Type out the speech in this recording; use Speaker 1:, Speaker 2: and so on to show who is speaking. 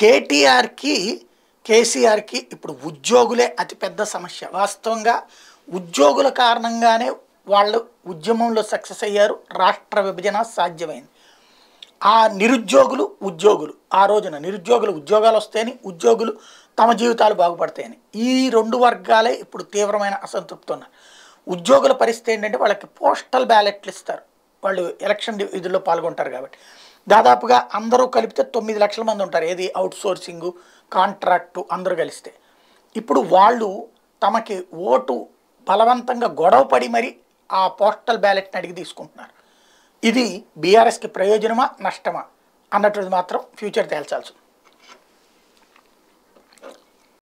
Speaker 1: కేటీఆర్కి కేసీఆర్కి ఇప్పుడు ఉద్యోగులే అతిపెద్ద సమస్య వాస్తవంగా ఉద్యోగుల కారణంగానే వాళ్ళు ఉద్యమంలో సక్సెస్ అయ్యారు రాష్ట్ర విభజన సాధ్యమైంది ఆ నిరుద్యోగులు ఉద్యోగులు ఆ రోజున నిరుద్యోగులు ఉద్యోగాలు వస్తాయని ఉద్యోగులు తమ జీవితాలు బాగుపడతాయని ఈ రెండు వర్గాలే ఇప్పుడు తీవ్రమైన అసంతృప్తి ఉన్నారు ఉద్యోగుల పరిస్థితి ఏంటంటే వాళ్ళకి పోస్టల్ బ్యాలెట్లు ఇస్తారు వాళ్ళు ఎలక్షన్ ఇదిలో పాల్గొంటారు కాబట్టి దాదాపుగా అందరూ కలిపితే తొమ్మిది లక్షల మంది ఉంటారు ఏది అవుట్ సోర్సింగ్ కాంట్రాక్టు అందరూ కలిస్తే ఇప్పుడు వాళ్ళు తమకి ఓటు బలవంతంగా గొడవపడి మరి ఆ పోస్టల్ బ్యాలెట్ని అడిగి తీసుకుంటున్నారు ఇది బీఆర్ఎస్కి ప్రయోజనమా నష్టమా అన్నటువంటిది మాత్రం ఫ్యూచర్ తేల్చాల్సి